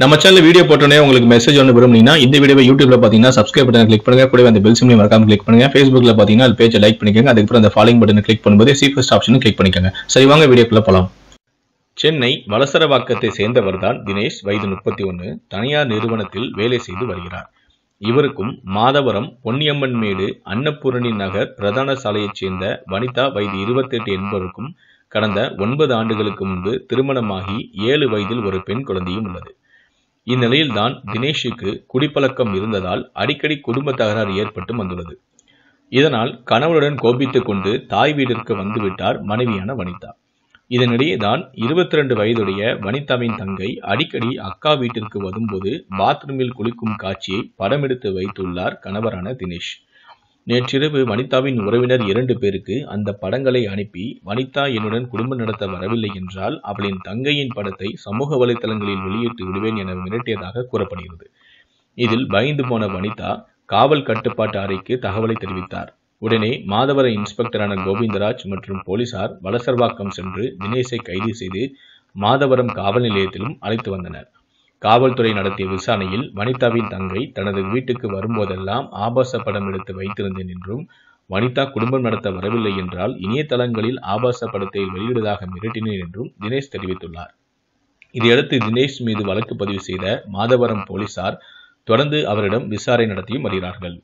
நம்ம channel video போட்டோன்னே உங்களுக்கு மெசேஜ் ஒன்று விரும்புனீங்கன்னா இந்த வீடியோ யூடியூப்ல பார்த்தீங்கன்னா சப்ஸ்கிரைப் பட்டன் கிளிக் பண்ணுங்க கூட அந்த பெல் சிம்லையும் மறக்காம கிளிக் பண்ணுங்க ஃபேஸ்புக்ல பார்த்தீங்கன்னா அது பேஜை லைக் பண்ணிக்கோங்க அதுக்கப்புறம் அந்த ஃபாலோயிங் பட்டன் கிளிக் பண்ணும்போது சீஃபஸ்ட் ஆப்ஷனும் கிளிக் பண்ணிக்கோங்க சரி வாங்க வீடியோக்குள்ள போகலாம் சென்னை வலசரவாக்கத்தை சேர்ந்தவர் தான் தினேஷ் வயது முப்பத்தி ஒன்னு தனியார் நிறுவனத்தில் வேலை செய்து வருகிறார் இவருக்கும் மாதவரம் பொன்னியம்மன் மேடு அன்னபூரணி நகர் பிரதான சாலையைச் சேர்ந்த வனிதா வயது இருபத்தெட்டு என்பவருக்கும் கடந்த ஒன்பது ஆண்டுகளுக்கு முன்பு திருமணமாகி ஏழு வயதில் ஒரு பெண் குழந்தையும் உள்ளது இந்நிலையில்தான் தினேஷுக்கு குடிப்பழக்கம் இருந்ததால் அடிக்கடி குடும்ப தகராறு ஏற்பட்டு வந்துள்ளது இதனால் கணவனுடன் கோபித்துக் கொண்டு தாய் வீட்டிற்கு வந்துவிட்டார் மனைவியான வனிதா இதனிடையே தான் இருபத்தி ரெண்டு வயதுடைய வனிதாவின் தங்கை அடிக்கடி அக்கா வீட்டிற்கு வரும்போது பாத்ரூமில் குளிக்கும் காட்சியை படமெடுத்து வைத்துள்ளார் கணவரான தினேஷ் நேற்றிரவு வனிதாவின் உறவினர் இரண்டு பேருக்கு அந்த படங்களை அனுப்பி வனிதா என்னுடன் குடும்பம் நடத்த வரவில்லை என்றால் அவளின் தங்கையின் படத்தை சமூக வலைதளங்களில் வெளியிட்டு விடுவேன் என மிரட்டியதாக கூறப்படுகிறது இதில் பயந்து போன வனிதா காவல் கட்டுப்பாட்டு அறைக்கு தகவலை தெரிவித்தார் உடனே மாதவர இன்ஸ்பெக்டரான கோவிந்தராஜ் மற்றும் போலீசார் வலசர்வாக்கம் சென்று தினேஷை கைது செய்து மாதவரம் காவல் நிலையத்திலும் அழைத்து வந்தனர் காவல்துறை நடத்திய விசாரணையில் வனிதாவின் தங்கை தனது வீட்டுக்கு வரும்போதெல்லாம் ஆபாச படம் எடுத்து வைத்திருந்தேன் என்றும் வனிதா குடும்பம் நடத்த வரவில்லை என்றால் இணையதளங்களில் ஆபாச படத்தை வெளியிடுவதாக மிரட்டினேன் என்றும் தினேஷ் தெரிவித்துள்ளார் இதையடுத்து தினேஷ் மீது வழக்கு பதிவு செய்த மாதவரம் போலீசார் தொடர்ந்து அவரிடம் விசாரணை நடத்தியும் வருகிறார்கள்